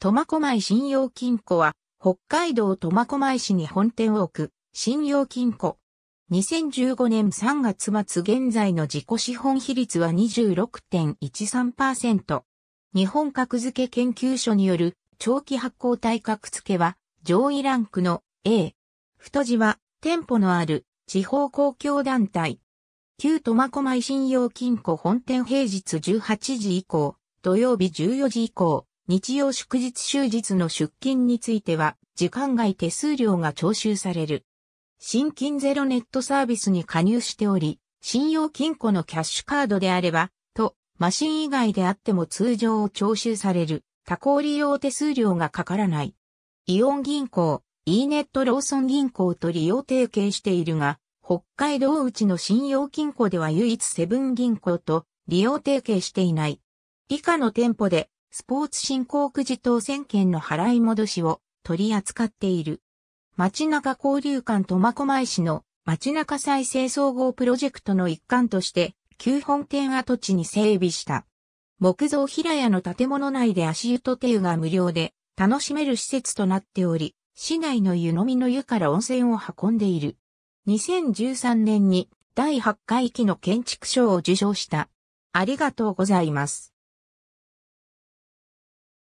苫小牧信用金庫は、北海道苫小牧市に本店を置く、信用金庫。2015年3月末現在の自己資本比率は26.13%。日本格付け研究所による長期発行体格付けは上位ランクの A。太字は店舗のある地方公共団体。旧苫小牧信用金庫本店平日18時以降、土曜日14時以降、日曜祝日終日の出勤については、時間外手数料が徴収される。新金ゼロネットサービスに加入しており、信用金庫のキャッシュカードであれば、と、マシン以外であっても通常を徴収される、他行利用手数料がかからない。イオン銀行、e ネットローソン銀行と利用提携しているが、北海道内の信用金庫では唯一セブン銀行と利用提携していない。以下の店舗でスポーツ振興くじ当選券の払い戻しを取り扱っている。街中交流館苫小牧市の街中再生総合プロジェクトの一環として旧本店跡地に整備した。木造平屋の建物内で足湯と手湯が無料で楽しめる施設となっており、市内の湯飲みの湯から温泉を運んでいる。2013年に第8回期の建築賞を受賞した。ありがとうございます。